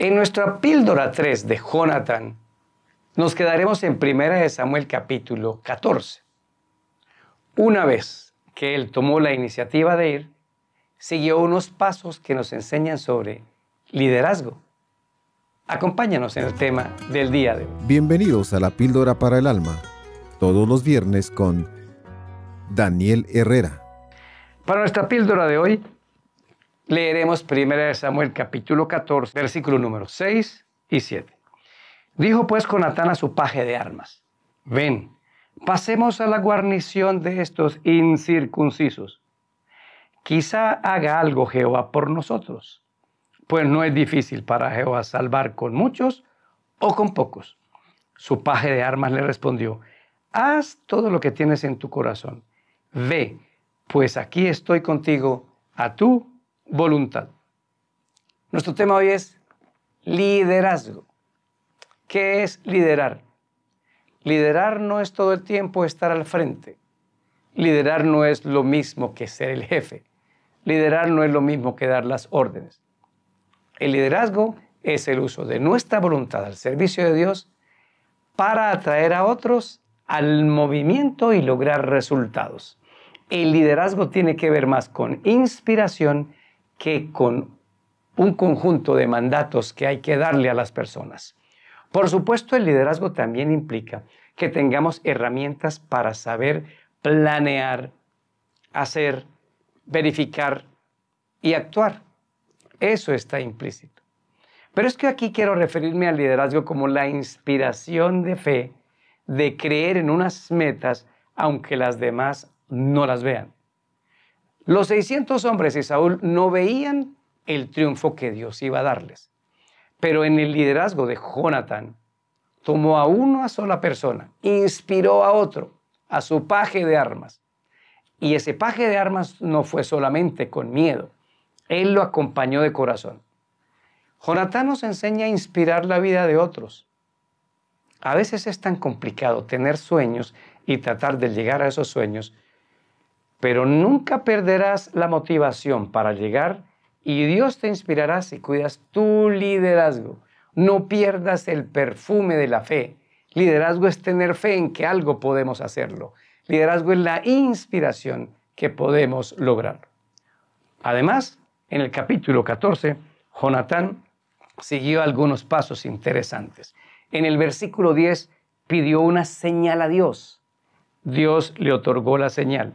En nuestra píldora 3 de Jonathan, nos quedaremos en 1 Samuel capítulo 14. Una vez que él tomó la iniciativa de ir, siguió unos pasos que nos enseñan sobre liderazgo. Acompáñanos en el tema del día de hoy. Bienvenidos a la píldora para el alma, todos los viernes con Daniel Herrera. Para nuestra píldora de hoy, Leeremos 1 Samuel capítulo 14, versículo número 6 y 7. Dijo pues Conatán a su paje de armas, ven, pasemos a la guarnición de estos incircuncisos. Quizá haga algo Jehová por nosotros, pues no es difícil para Jehová salvar con muchos o con pocos. Su paje de armas le respondió, haz todo lo que tienes en tu corazón. Ve, pues aquí estoy contigo a tu voluntad. Nuestro tema hoy es liderazgo. ¿Qué es liderar? Liderar no es todo el tiempo estar al frente. Liderar no es lo mismo que ser el jefe. Liderar no es lo mismo que dar las órdenes. El liderazgo es el uso de nuestra voluntad al servicio de Dios para atraer a otros al movimiento y lograr resultados. El liderazgo tiene que ver más con inspiración que con un conjunto de mandatos que hay que darle a las personas. Por supuesto, el liderazgo también implica que tengamos herramientas para saber planear, hacer, verificar y actuar. Eso está implícito. Pero es que aquí quiero referirme al liderazgo como la inspiración de fe, de creer en unas metas, aunque las demás no las vean. Los 600 hombres de Saúl no veían el triunfo que Dios iba a darles, pero en el liderazgo de Jonatán tomó a una sola persona, inspiró a otro, a su paje de armas. Y ese paje de armas no fue solamente con miedo, él lo acompañó de corazón. Jonatán nos enseña a inspirar la vida de otros. A veces es tan complicado tener sueños y tratar de llegar a esos sueños pero nunca perderás la motivación para llegar y Dios te inspirará si cuidas tu liderazgo. No pierdas el perfume de la fe. Liderazgo es tener fe en que algo podemos hacerlo. Liderazgo es la inspiración que podemos lograr. Además, en el capítulo 14, Jonatán siguió algunos pasos interesantes. En el versículo 10 pidió una señal a Dios. Dios le otorgó la señal.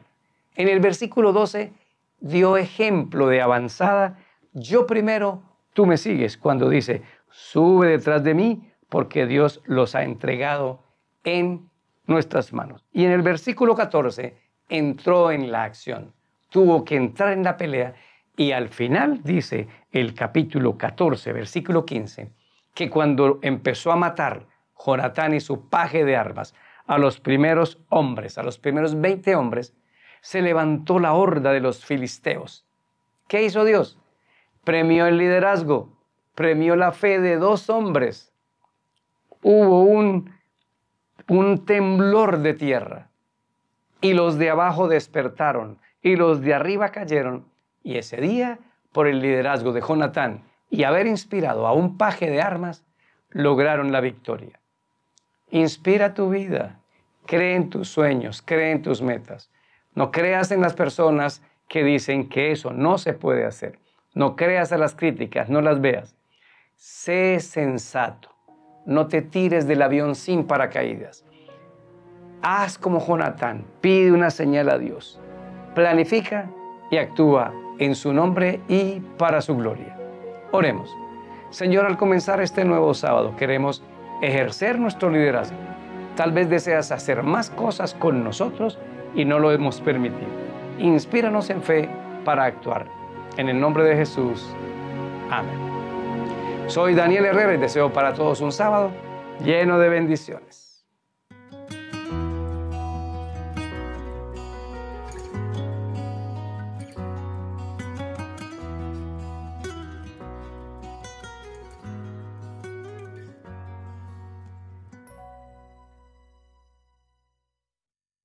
En el versículo 12 dio ejemplo de avanzada, yo primero, tú me sigues, cuando dice, sube detrás de mí, porque Dios los ha entregado en nuestras manos. Y en el versículo 14, entró en la acción, tuvo que entrar en la pelea, y al final dice el capítulo 14, versículo 15, que cuando empezó a matar Jonatán y su paje de armas a los primeros hombres, a los primeros 20 hombres, se levantó la horda de los filisteos. ¿Qué hizo Dios? Premió el liderazgo, premió la fe de dos hombres. Hubo un, temblor de tierra y los de abajo despertaron y los de arriba cayeron. Y ese día, por el liderazgo de Jonatán y haber inspirado a un paje de armas, lograron la victoria. Inspira tu vida, cree en tus sueños, cree en tus metas. No creas en las personas que dicen que eso no se puede hacer. No creas en las críticas, no las veas. Sé sensato. No te tires del avión sin paracaídas. Haz como Jonatán, pide una señal a Dios. Planifica y actúa en su nombre y para su gloria. Oremos. Señor, al comenzar este nuevo sábado queremos ejercer nuestro liderazgo. Tal vez deseas hacer más cosas con nosotros y no lo hemos permitido. Inspíranos en fe para actuar. En el nombre de Jesús. Amén. Soy Daniel Herrera y deseo para todos un sábado lleno de bendiciones.